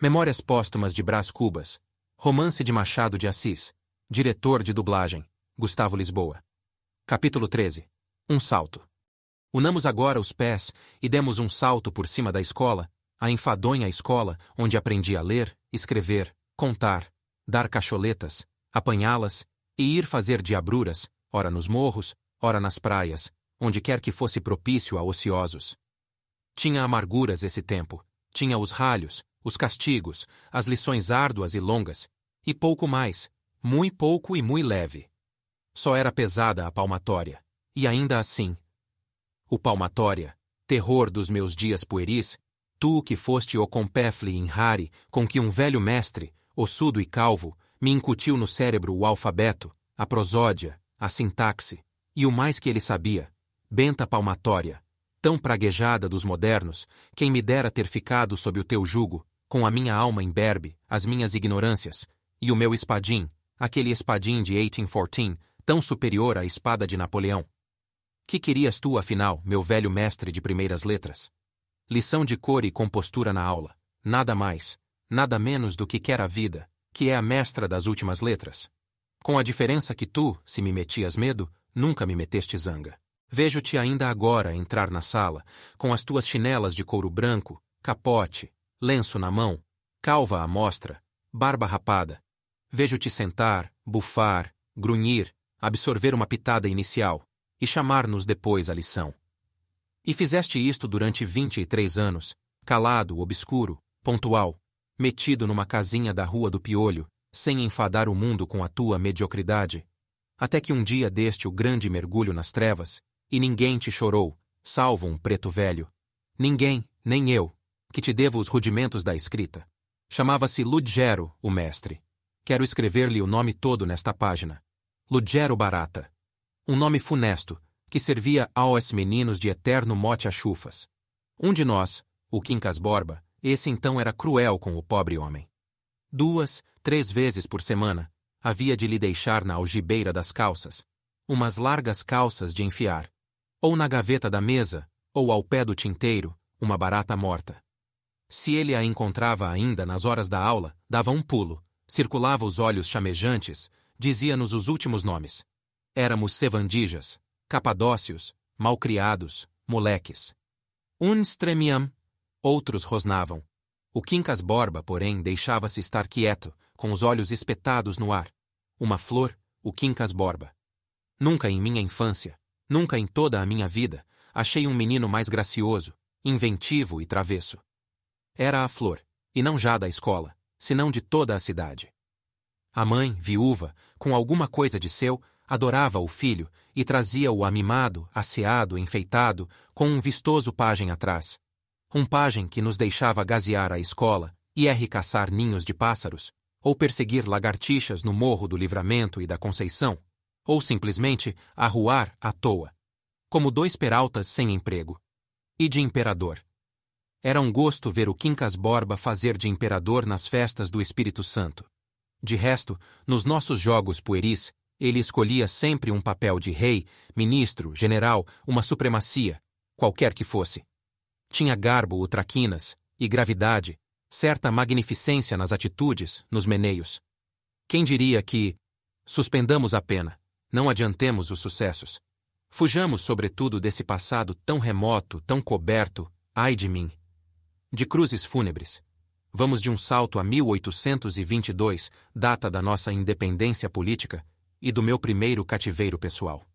Memórias Póstumas de Brás Cubas, Romance de Machado de Assis, Diretor de Dublagem, Gustavo Lisboa. Capítulo 13 Um Salto Unamos agora os pés e demos um salto por cima da escola, a enfadonha escola onde aprendi a ler, escrever, contar, dar cacholetas, apanhá-las e ir fazer diabruras, ora nos morros, ora nas praias, onde quer que fosse propício a ociosos. Tinha amarguras esse tempo, tinha os ralhos, os castigos, as lições árduas e longas, e pouco mais, muito pouco e muito leve. Só era pesada a palmatória, e ainda assim. O palmatória, terror dos meus dias pueris, tu que foste o compéfle em rare com que um velho mestre, ossudo e calvo, me incutiu no cérebro o alfabeto, a prosódia, a sintaxe, e o mais que ele sabia, benta palmatória, tão praguejada dos modernos, quem me dera ter ficado sob o teu jugo, com a minha alma imberbe, as minhas ignorâncias, e o meu espadim, aquele espadim de 1814, tão superior à espada de Napoleão. Que querias tu, afinal, meu velho mestre de primeiras letras? Lição de cor e compostura na aula, nada mais, nada menos do que quer a vida, que é a mestra das últimas letras. Com a diferença que tu, se me metias medo, nunca me meteste zanga. Vejo-te ainda agora entrar na sala, com as tuas chinelas de couro branco, capote, lenço na mão, calva à mostra, barba rapada. Vejo-te sentar, bufar, grunhir, absorver uma pitada inicial e chamar-nos depois à lição. E fizeste isto durante vinte e três anos, calado, obscuro, pontual, metido numa casinha da Rua do Piolho, sem enfadar o mundo com a tua mediocridade, até que um dia deste o grande mergulho nas trevas e ninguém te chorou, salvo um preto velho. Ninguém, nem eu, que te devo os rudimentos da escrita. Chamava-se Ludgero, o mestre. Quero escrever-lhe o nome todo nesta página. Ludgero Barata. Um nome funesto, que servia aos meninos de eterno mote a chufas. Um de nós, o Quincas Borba, esse então era cruel com o pobre homem. Duas, três vezes por semana, havia de lhe deixar na algibeira das calças, umas largas calças de enfiar, ou na gaveta da mesa, ou ao pé do tinteiro, uma barata morta. Se ele a encontrava ainda nas horas da aula, dava um pulo, circulava os olhos chamejantes, dizia-nos os últimos nomes. Éramos sevandijas, capadócios, malcriados, moleques. Uns tremiam, outros rosnavam. O Quincas Borba, porém, deixava-se estar quieto, com os olhos espetados no ar. Uma flor, o Quincas Borba. Nunca em minha infância, Nunca em toda a minha vida achei um menino mais gracioso, inventivo e travesso. Era a flor, e não já da escola, senão de toda a cidade. A mãe, viúva, com alguma coisa de seu, adorava o filho e trazia-o amimado, asseado, enfeitado, com um vistoso pajem atrás. Um pajem que nos deixava gazear a escola, e R ninhos de pássaros, ou perseguir lagartixas no Morro do Livramento e da Conceição, ou simplesmente arruar à toa, como dois peraltas sem emprego. E de imperador. Era um gosto ver o Quincas Borba fazer de imperador nas festas do Espírito Santo. De resto, nos nossos jogos pueris, ele escolhia sempre um papel de rei, ministro, general, uma supremacia, qualquer que fosse. Tinha garbo o Traquinas, e gravidade, certa magnificência nas atitudes, nos meneios. Quem diria que, suspendamos a pena. Não adiantemos os sucessos. Fujamos, sobretudo, desse passado tão remoto, tão coberto, ai de mim. De cruzes fúnebres. Vamos de um salto a 1822, data da nossa independência política, e do meu primeiro cativeiro pessoal.